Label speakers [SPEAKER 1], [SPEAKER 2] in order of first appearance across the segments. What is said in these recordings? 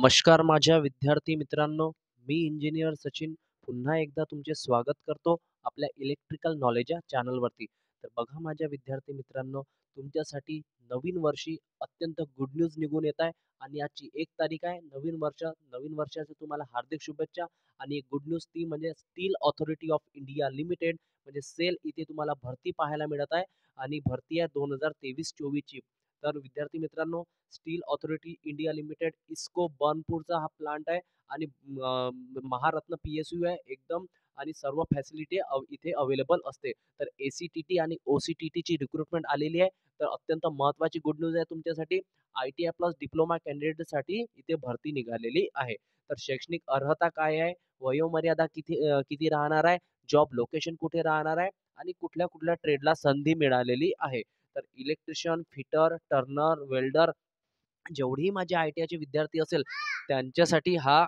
[SPEAKER 1] नमस्कार माझ्या विद्यार्थी मित्रांनो मी इंजिनियर सचिन पुन्हा एकदा तुमचे स्वागत करतो आपल्या इलेक्ट्रिकल नॉलेज या चॅनलवरती तर बघा माझ्या विद्यार्थी मित्रांनो तुमच्यासाठी नवीन वर्षी अत्यंत गुड न्यूज निघून येत आहे आणि आजची एक तारीख आहे नवीन वर्ष नवीन वर्षाचे तुम्हाला हार्दिक शुभेच्छा आणि एक गुड न्यूज ती म्हणजे Steel Authority of India Limited म्हणजे सेल इथे तुम्हाला भरती पाहायला मिळत आहे आणि भरती आहे दोन हजार तेवीस चोवीसची तर विद्यार्थी मित्रांनो Steel Authority India Limited IISCO बर्नपूरचा हा प्लांट आहे आणि महारत्न पी एस यू आहे एकदम आणि सर्व फॅसिलिटी इथे अवेलेबल असते तर ए सी टी टी आणि ओ सी टी टीची रिक्रुटमेंट आलेली आहे तर अत्यंत महत्त्वाची गुड न्यूज आहे तुमच्यासाठी I T I plus diploma कॅन्डिडेटसाठी इथे भरती निघालेली आहे तर शैक्षणिक अर्हता काय आहे वयोमर्यादा किती किती राहणार आहे जॉब लोकेशन कुठे राहणार आहे आणि कुठल्या कुठल्या ट्रेडला संधी मिळालेली आहे तर इलेक्ट्रिशियन फिटर टर्नर वेल्डर जेवढी माझे आय टी आयचे विद्यार्थी असेल त्यांच्यासाठी हा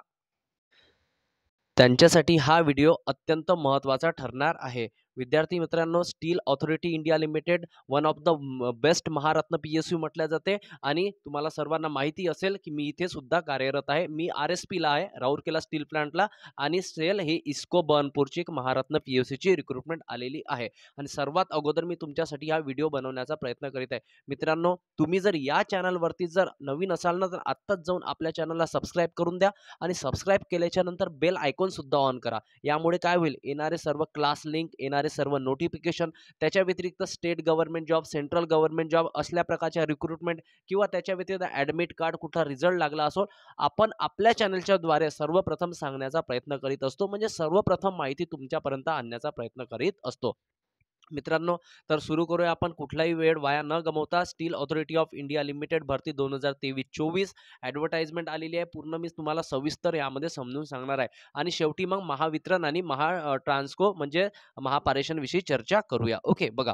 [SPEAKER 1] त्यांच्यासाठी हा व्हिडिओ अत्यंत महत्त्वाचा ठरणार आहे विद्यार्थी मित्रांनो Steel Authority India Limited one of the best Maharatna P S U म्हटल्या जाते आणि तुम्हाला सर्वांना माहिती असेल की मी इथे सुद्धा कार्यरत आहे मी आर एस पीला आहे राऊरकेला स्टील प्लांटला आणि सेल हे इस्को बर्नपूरची एक महारत्न पी एस यूची रिक्रुटमेंट आलेली आहे आणि सर्वात अगोदर मी तुमच्यासाठी हा व्हिडिओ बनवण्याचा प्रयत्न करीत आहे मित्रांनो तुम्ही जर या चॅनलवरती जर नवीन असाल ना तर आत्ताच जाऊन आपल्या चॅनलला सबस्क्राईब करून द्या आणि सबस्क्राईब केल्याच्यानंतर बेल आयकॉनसुद्धा ऑन करा यामुळे काय होईल येणारे सर्व क्लास लिंक येणारे सर्व नोटिफिकेशन त्याच्या व्यतिरिक्त state government job central government job असल्या प्रकारच्या रिक्रुटमेंट किंवा त्याच्या व्यतिरिक्त ॲडमिट कार्ड कुठला रिझल्ट लागला असो आपण आपल्या चॅनलच्या द्वारे सर्वप्रथम सांगण्याचा प्रयत्न करीत असतो म्हणजे सर्वप्रथम माहिती तुमच्यापर्यंत आणण्याचा प्रयत्न करीत असतो मित्रांनो तर सुरू करूया आपण कुठलाही वेळ वाया न गमवता Steel Authority of India Limited भरती दोन हजार तेवीस चोवीस ॲडव्हर्टाइजमेंट आलेली आहे पूर्ण मी तुम्हाला सविस्तर यामध्ये समजून सांगणार आहे आणि शेवटी मग महावितरण आणि महा ट्रान्सको म्हणजे महापारेषणविषयी चर्चा करूया ओके बघा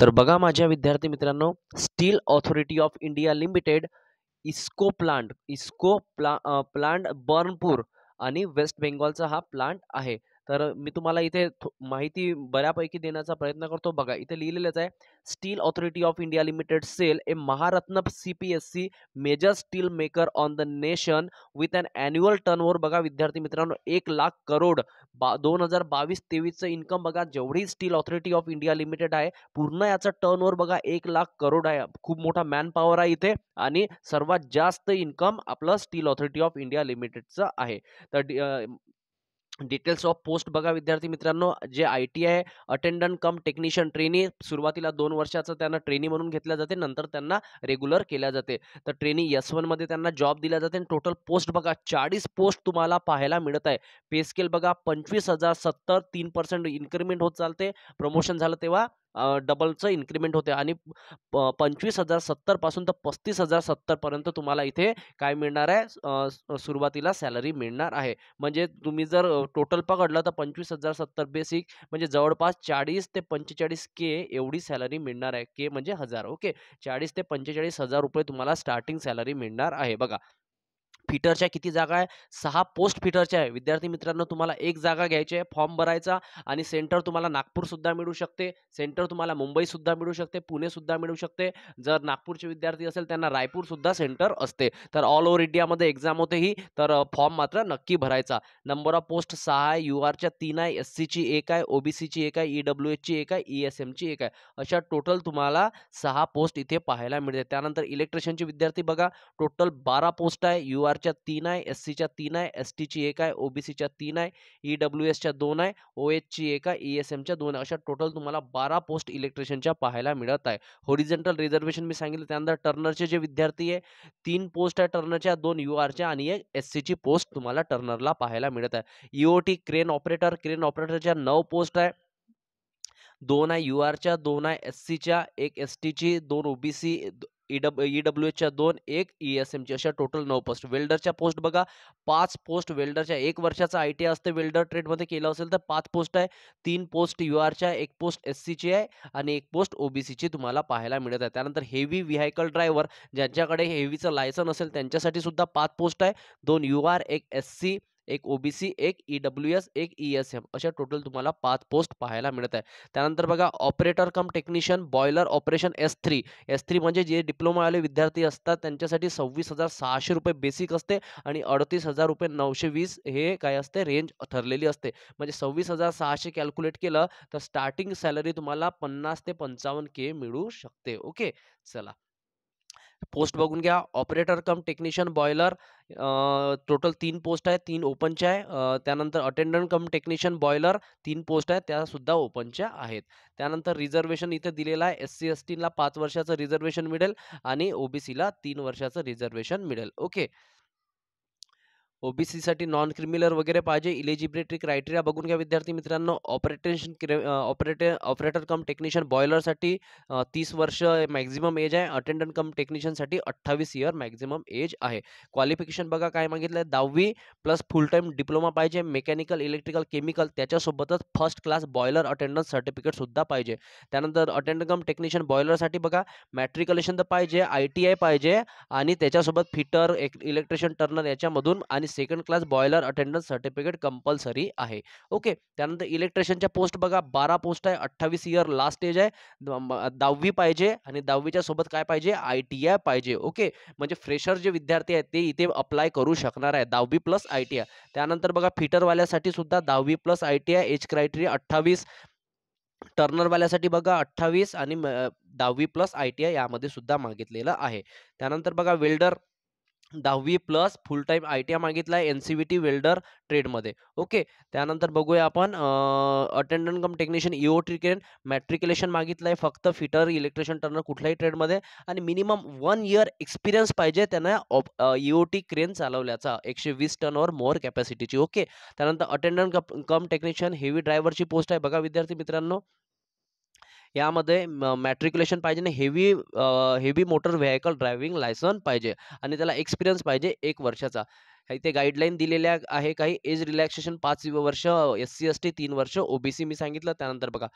[SPEAKER 1] तर बघा माझ्या विद्यार्थी मित्रांनो Steel Authority of India Limited IISCO plant IISCO प्ला प्लांट बर्नपूर आणि वेस्ट बेंगॉलचा हा प्लांट आहे तर मी तुम्हाला इथे माहिती बऱ्यापैकी देण्याचा प्रयत्न करतो बघा इथे लिहिलेलंच आहे Steel Authority of India Limited SAIL a Maharatna C P S C major steel maker on the nation with an annual turnover बघा विद्यार्थी मित्रांनो एक लाख करोड बा दोन हजार बावीस तेवीसचं इन्कम बघा जेवढी Steel Authority of India Limited आहे पूर्ण याचा टर्नओव्हर बघा एक लाख करोड आहे खूप मोठा मॅन आहे इथे आणि सर्वात जास्त इन्कम आपलं स्टील ऑथॉरिटी ऑफ इंडिया लिमिटेडचं आहे तर डिटेल्स ऑफ पोस्ट बघा विद्यार्थी मित्रांनो जे I T I attendant cum technician trainee सुरुवातीला दोन वर्षाचं त्यांना ट्रेनी म्हणून घेतल्या जाते नंतर त्यांना रेग्युलर केल्या जाते तर ट्रेनी यस वनमध्ये त्यांना जॉब दिला जाते आणि टोटल पोस्ट बघा चाळीस पोस्ट तुम्हाला पाहायला मिळत आहे पे स्केल बघा पंचवीस हजार सत्तर तीन पर्सेंट इन्क्रीमेंट होत चालते प्रमोशन झालं तेव्हा डबलचं इन्क्रीमेंट होते आणि पंचवीस हजार सत्तरपासून तर पस्तीस हजार सत्तरपर्यंत तुम्हाला इथे काय मिळणार आहे सुरुवातीला सॅलरी मिळणार आहे म्हणजे तुम्ही जर टोटल पकडलं तर पंचवीस हजार सत्तर बेसिक म्हणजे जवळपास चाळीस ते पंचेचाळीस के एवढी सॅलरी मिळणार आहे के म्हणजे हजार ओके चाळीस ते पंचेचाळीस हजार रुपये तुम्हाला स्टार्टिंग सॅलरी मिळणार आहे बघा फिटरच्या किती जागा आहे सहा पोस्ट फिटरच्या आहे विद्यार्थी मित्रांनो तुम्हाला एक जागा घ्यायची आहे फॉर्म भरायचा आणि सेंटर तुम्हाला नागपूरसुद्धा मिळू शकते सेंटर तुम्हाला मुंबईसुद्धा मिळू शकते पुणेसुद्धा मिळू शकते जर नागपूरचे विद्यार्थी असेल त्यांना रायपूरसुद्धा सेंटर असते तर ऑल ओव्हर इंडियामध्ये एक्झाम होते ही तर फॉर्म मात्र नक्की भरायचा नंबर ऑफ पोस्ट सहा आहे यू आरच्या तीन आहे एस सीची एक आहे ओबीसीची एक आहे ई डब्ल्यू एचची एक आहे ई एस एमची एक आहे अशा टोटल तुम्हाला सहा पोस्ट इथे पाहायला मिळते त्यानंतर इलेक्ट्रिशियनचे विद्यार्थी बघा टोटल बारा पोस्ट आहे यू आर च्या तीन आहे एस सीच्या तीन आहे एस टीची एक आहे ओबीसीच्या तीन आहे ई डब्ल्यू एसच्या दोन आहे ओ एचची एक आहे ई एस एमच्या दोन आहे अशा टोटल तुम्हाला बारा पोस्ट इलेक्ट्रिशियनच्या पाहायला मिळत आहे होरिजेंटल रिझर्वेशन मी सांगितलं त्यानंतर टर्नरचे जे विद्यार्थी आहे तीन पोस्ट आहे टर्नरच्या दोन यू आरच्या आणि एक एस सीची पोस्ट तुम्हाला टर्नरला पाहायला मिळत आहे ईओटी क्रेन ऑपरेटर क्रेन ऑपरेटरच्या नऊ पोस्ट आहे दोन आहे यू आरच्या दोन आहे एस सीच्या एक एस टीची दोन ओबीसी ईडब्ल्यू डब्ल्यू एचच्या दोन एक ई एस एमची अशा टोटल नऊ पोस्ट वेल्डरच्या पोस्ट बघा पाच पोस्ट वेल्डरच्या एक वर्षाचा आय टी असते वेल्डर ट्रेडमध्ये केलं असेल तर पाच पोस्ट आहे तीन पोस्ट यू आरच्या एक पोस्ट एस सीची आहे आणि एक पोस्ट ओबीसीची तुम्हाला पाहायला मिळत आहे त्यानंतर हेवी व्हेकल ड्रायव्हर ज्यांच्याकडे हेवीचं लायसन असेल त्यांच्यासाठी सुद्धा पाच पोस्ट आहे दोन यू आर एक एस सी एक ओबीसी एक ईडब्ल्यू e एस एक ई एस एम अशा टोटल तुम्हाला पाच पोस्ट पाहायला मिळत आहे त्यानंतर बघा operator cum technician boiler operation S three S three म्हणजे जे डिप्लोमा डिप्लोमावाले विद्यार्थी असतात त्यांच्यासाठी सव्वीस हजार सहाशे रुपये बेसिक असते आणि अडतीस हजार रुपये नऊशे वीस हे काय असते रेंज ठरलेली असते म्हणजे सव्वीस हजार सहाशे कॅल्क्युलेट केलं तर स्टार्टिंग सॅलरी तुम्हाला पन्नास ते पंचावन्न के मिळू शकते ओके चला पोस्ट बघून घ्या operator cum technician boiler total तीन पोस्ट आहे तीन ओपनच्या आहे त्यानंतर अटेंडंट कम टेक्निशियन बॉयलर तीन पोस्ट आहे त्यासुद्धा ओपनच्या आहेत त्यानंतर रिझर्वेशन इथे दिलेलं आहे एस सी एस टीला पाच वर्षाचं रिझर्वेशन मिळेल आणि ओबीसीला तीन वर्षाचं रिझर्वेशन मिळेल ओके ओबीसीसाठी नॉन क्रिमिनल वगैरे पाहिजे इलिजिबिलिटी क्रायटेरिया बघून घ्या विद्यार्थी मित्रांनो ऑपरेटेशन ऑपरेटे ऑपरेटर कम टेक्निशियन बॉयलरसाठी तीस वर्ष मॅक्झिमम एज आहे अटेंडंट कम टेक्निशियनसाठी अठ्ठावीस इयर मॅक्झिमम एज आहे क्वालिफिकेशन बघा काय मागितलं आहे दहावी प्लस फुल टाईम डिप्लोमा पाहिजे मेकॅनिकल इलेक्ट्रिकल केमिकल त्याच्यासोबतच फर्स्ट क्लास बॉयलर अटेंडन्स सर्टिफिकेटसुद्धा पाहिजे त्यानंतर अटेंडंट कम टेक्निशियन बॉयलरसाठी बघा मॅट्रिकलेशन तर पाहिजे आय टी आय पाहिजे आणि त्याच्यासोबत फिटर इलेक्ट्रिशियन टर्नर याच्यामधून आणि second class boiler attendance certificate compulsory आहे ओके त्यानंतर इलेक्ट्रिशियनच्या पोस्ट बघा बारा पोस्ट आहे अठ्ठावीस इयर लास्ट एज आहे दहावी पाहिजे आणि दहावीच्या सोबत काय पाहिजे आय टी आय पाहिजे ओके म्हणजे फ्रेशर जे विद्यार्थी आहेत ते इथे अप्लाय करू शकणार आहे दहावी प्लस आय टी आय त्यानंतर बघा फिटरवाल्यासाठी सुद्धा दहावी plus I T I age criteria अठ्ठावीस टर्नरवाल्यासाठी बघा अठ्ठावीस आणि दहावी प्लस आय टी आय यामध्ये सुद्धा मागितलेलं आहे त्यानंतर बघा वेल्डर दहावी plus full time I T I मागितला आहे N C V T welder ट्रेडमध्ये ओके त्यानंतर बघूया आपण attendant cum technician EO crane matriculation मागितलं आहे फक्त फिटर इलेक्ट्रिशियन टर्नर कुठल्याही ट्रेडमध्ये आणि मिनिमम वन इयर एक्सपिरियन्स पाहिजे त्यांना ऑप ईओ टी क्रेन चालवल्याचा एकशे वीस टन और मोर कॅपॅसिटीची ओके त्यानंतर अटेंडंट कम टेक्निशियन हेवी ड्रायव्हरची पोस्ट आहे बघा विद्यार्थी मित्रांनो यामध्ये मॅट्रिक्युलेशन पाहिजे आणि heavy heavy motor vehicle driving licence पाहिजे आणि त्याला एक्सपिरियन्स पाहिजे एक वर्षाचा ते गाईडलाईन दिलेल्या आहे काही एज रिलॅक्सेशन पाच वर्ष एस सी एस टी तीन वर्ष ओबीसी मी सांगितलं त्यानंतर बघा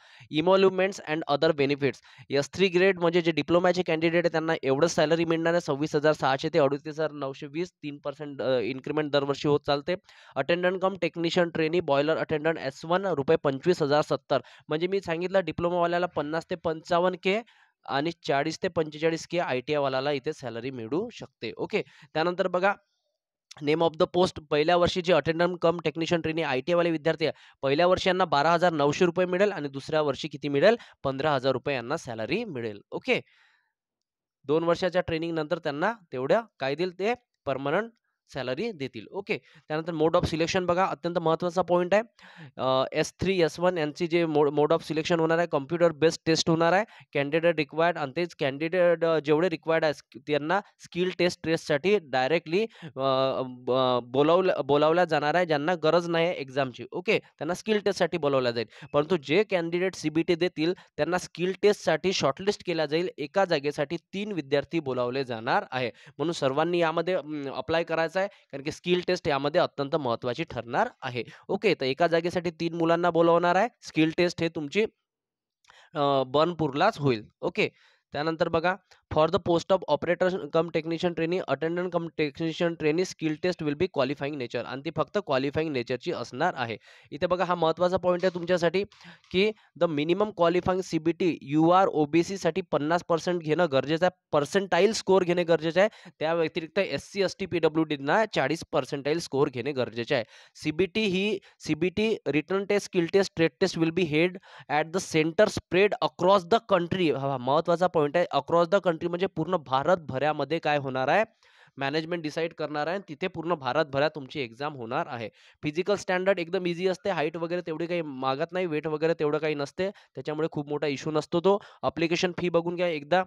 [SPEAKER 1] emoluments and other benefits S three grade म्हणजे जे डिप्लोमाचे कॅन्डिडेट आहे त्यांना एवढं सॅलरी मिळणार आहे सव्वीस हजार सहाशे ते अडतीस हजार नऊशे वीस तीन पर्सेंट इन्क्रीमेंट दरवर्षी होत चालते attendant cum technician trainee boiler attendant S one रुपये पंचवीस हजार सत्तर म्हणजे मी सांगितलं डिप्लोमावाल्याला पन्नास ते पंचावन्न के आणि चाळीस ते पंचेचाळीस के आय टी आयवाल्याला इथे सॅलरी मिळू शकते ओके त्यानंतर बघा नेम ऑफ द पोस्ट पहिल्या वर्षी जे attendant cum technician training I T वाले विद्यार्थी आहे पहिल्या वर्षी यांना बारा हजार नऊशे रुपये मिळेल आणि दुसऱ्या वर्षी किती मिळेल पंधरा हजार रुपये यांना सॅलरी मिळेल ओके दोन वर्षाच्या ट्रेनिंग नंतर त्यांना तेवढ्या काय देईल ते परमनंट सॅलरी देतील ओके त्यानंतर मोड ऑफ सिलेक्शन बघा अत्यंत महत्त्वाचा पॉईंट आहे एस थ्री एस वन यांची जे मोड ऑफ सिलेक्शन होणार आहे कम्प्युटर बेस्ड टेस्ट होणार आहे कॅन्डिडेट रिक्वायर्ड आणि तेच कॅन्डिडेट जेवढे रिक्वायर्ड आहे त्यांना स्किल टेस्ट टेस्टसाठी डायरेक्टली बोलावलं बोलावल्या जाणार आहे ज्यांना गरज नाही आहे एक्झामची ओके त्यांना स्किल टेस्टसाठी बोलावल्या जाईल परंतु जे कॅन्डिडेट सीबीटी देतील त्यांना स्किल टेस्टसाठी शॉर्टलिस्ट केल्या जाईल एका जागेसाठी तीन विद्यार्थी बोलावले जाणार आहे म्हणून सर्वांनी यामध्ये अप्लाय करायचं कारण की स्किल टेस्ट यामध्ये अत्यंत महत्वाची ठरणार आहे ओके तर एका जागेसाठी तीन मुलांना बोलवणार आहे स्किल टेस्ट हे तुमची बर्नपूरलाच होईल ओके त्यानंतर बघा for the post of operator cum technician training attendant cum technician training skill test will be qualifying nature आणि ती फक्त क्वालिफाईंग नेचरची असणार आहे इथे बघा हा महत्त्वाचा पॉईंट आहे तुमच्यासाठी की the minimum qualifying C B T U R ओबीसीसाठी पन्नास पर्सेंट घेणं गरजेचं आहे पर्सेंटाईल स्कोअर घेणे गरजेचं आहे त्या व्यतिरिक्त S C S T P W डीना चाळीस पर्सेंटाईल स्कोअर घेणे गरजेचे आहे सी बी टी ही C B T return test skill test trade test will be held at the centre spread across the country हा महत्त्वाचा पॉईंट आहे across the country म्हणजे पूर्ण भारतभऱ्यामध्ये काय होणार आहे मॅनेजमेंट डिसाईड करणार आहे तिथे पूर्ण भारतभरात तुमची एक्झाम होणार आहे फिजिकल स्टँडर्ड एकदम इझी असते हाईट वगैरे तेवढी काही मागत नाही वेट वगैरे तेवढं काही नसते त्याच्यामुळे खूप मोठा इश्यू नसतो तो अप्लिकेशन फी बघून घ्या एकदा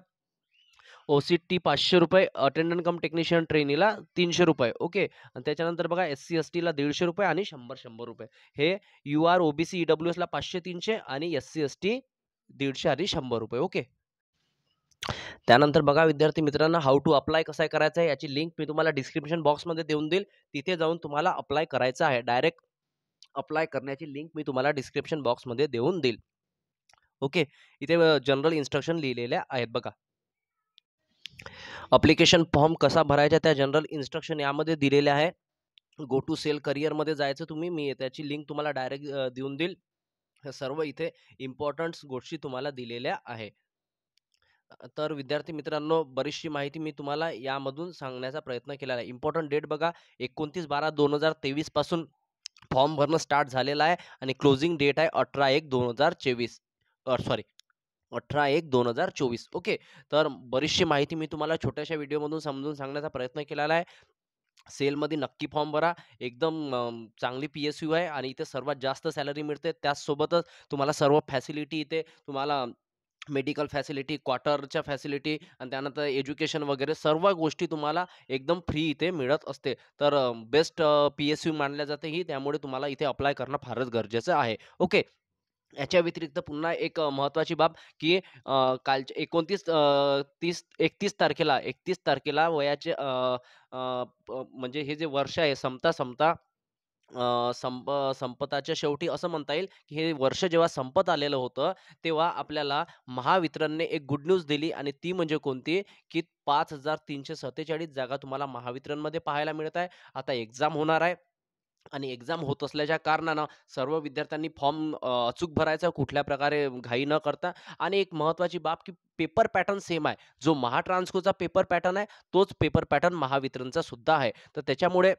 [SPEAKER 1] ओ सी टी पाचशे रुपये अटेंडंट कम टेक्निशियन ट्रेनीला तीनशे रुपये ओके आणि त्याच्यानंतर बघा एस सी एस टीला दीडशे रुपये आणि शंभर शंभर रुपये हे U R C E W एसला पाचशे तीनशे आणि एस सी एस टी दीडशे आणि शंभर रुपये ओके त्यानंतर बघा विद्यार्थी मित्रांनो हाऊ टू अप्लाय कसं करायचं आहे याची लिंक मी तुम्हाला डिस्क्रिप्शन बॉक्समध्ये देऊन देईल तिथे जाऊन तुम्हाला अप्लाय करायचं आहे डायरेक्ट अप्लाय करण्याची लिंक मी तुम्हाला डिस्क्रिप्शन बॉक्समध्ये देऊन देईल ओके इथे जनरल इन्स्ट्रक्शन लिहिलेल्या आहेत बघा अप्लिकेशन फॉर्म कसा भरायचा त्या जनरल इन्स्ट्रक्शन यामध्ये दिलेले आहे गो टू सेल करिअरमध्ये जायचं तुम्ही मी त्याची लिंक तुम्हाला डायरेक्ट देऊन देईल सर्व इथे इम्पॉर्टंट गोष्टी तुम्हाला दिलेल्या आहे तर विद्यार्थी मित्रांनो बरीचशी माहिती मी तुम्हाला यामधून सांगण्याचा प्रयत्न केला आहे इम्पॉर्टंट डेट बघा एकोणतीस बारा दोन हजार तेवीसपासून फॉर्म भरणं स्टार्ट झालेला आहे आणि क्लोजिंग डेट आहे अठरा एक दोन हजार चोवीस सॉरी अठरा एक दोन हजार चोवीस ओके तर बरीचशी माहिती मी तुम्हाला छोट्याशा व्हिडिओमधून समजून सांगण्याचा प्रयत्न केलेला आहे सेलमध्ये नक्की फॉर्म भरा एकदम चांगली पी एस यू आहे आणि इथे सर्वात जास्त सॅलरी मिळते त्याचसोबतच तुम्हाला सर्व फॅसिलिटी इथे तुम्हाला मेडिकल फॅसिलिटी क्वार्टरच्या फॅसिलिटी आणि त्यानंतर एज्युकेशन वगैरे सर्व गोष्टी तुम्हाला एकदम फ्री इथे मिळत असते तर बेस्ट पी एस यू मानल्या जाते ही त्यामुळे तुम्हाला इथे अप्लाय करणं फारच गरजेचं आहे ओके याच्या व्यतिरिक्त पुन्हा एक महत्त्वाची बाब की काल एकोणतीस तीस एकतीस तारखेला एकतीस तारखेला वयाचे म्हणजे हे जे वर्ष आहे संपता समता संप संपताच्या शेवटी असं म्हणता येईल की हे वर्ष जेव्हा संपत आलेलं होतं तेव्हा आपल्याला महावितरणने एक गुड न्यूज दिली आणि ती म्हणजे कोणती की पाच हजार तीनशे सत्तेचाळीस जागा तुम्हाला महावितरणमध्ये पाहायला मिळत आहे आता एक्झाम होणार आहे आणि एक्झाम होत असल्याच्या कारणानं सर्व विद्यार्थ्यांनी फॉर्म अचूक भरायचा कुठल्या प्रकारे घाई न करता आणि एक महत्त्वाची बाब की पेपर पॅटर्न सेम आहे जो महाट्रान्सकोचा पेपर पॅटर्न आहे तोच पेपर पॅटर्न महावितरणचा सुद्धा आहे तर त्याच्यामुळे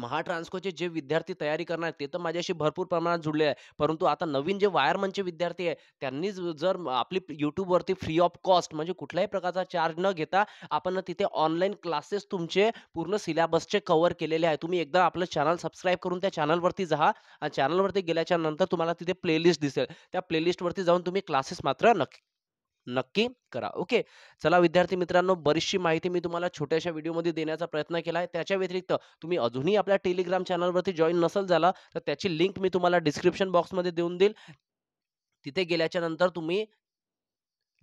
[SPEAKER 1] महाट्रान्सकोचे जे विद्यार्थी तयारी करणार ते तर माझ्याशी भरपूर प्रमाणात जुळले आहे परंतु आता नवीन जे वायरमनचे विद्यार्थी आहे त्यांनी जर आपली यूट्यूबवरती फ्री ऑफ कॉस्ट म्हणजे कुठल्याही प्रकारचा चार्ज न घेता आपण तिथे ऑनलाईन क्लासेस तुमचे पूर्ण सिलेबसचे कव्हर केलेले आहे तुम्ही एकदा आपलं चॅनल सबस्क्राईब करून त्या चॅनलवरती जा आणि चॅनलवरती गेल्याच्या नंतर तुम्हाला तिथे प्लेलिस्ट दिसेल त्या प्लेलिस्टवरती जाऊन तुम्ही क्लासेस मात्र नक्की नक्की करा ओके चला विद्यार्थी मित्रांनो बरीचशी माहिती मी तुम्हाला छोट्याशा व्हिडिओमध्ये देण्याचा प्रयत्न केला आहे त्याच्या व्यतिरिक्त तुम्ही अजूनही आपल्या टेलिग्राम चॅनलवरती जॉईन नसेल झाला तर त्याची लिंक मी तुम्हाला डिस्क्रिप्शन बॉक्समध्ये देऊन देईल तिथे गेल्याच्या नंतर तुम्ही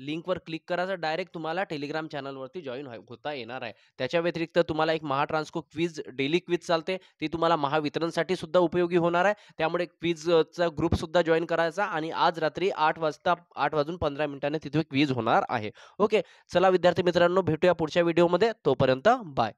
[SPEAKER 1] लिंकवर क्लिक करायचं डायरेक्ट तुम्हाला टेलिग्राम चॅनलवरती जॉईन होता येणार आहे त्याच्या व्यतिरिक्त तुम्हाला एक महाट्रान्सको क्विज डेली क्विज चालते ती तुम्हाला महावितरणसाठी सुद्धा उपयोगी होणार आहे त्यामुळे क्विजचा ग्रुप सुद्धा जॉईन करायचा आणि आज रात्री आठ वाजता आठ वाजून पंधरा मिनिटांनी तिथे क्विज होणार आहे ओके चला विद्यार्थी मित्रांनो भेटूया पुढच्या व्हिडिओमध्ये तोपर्यंत बाय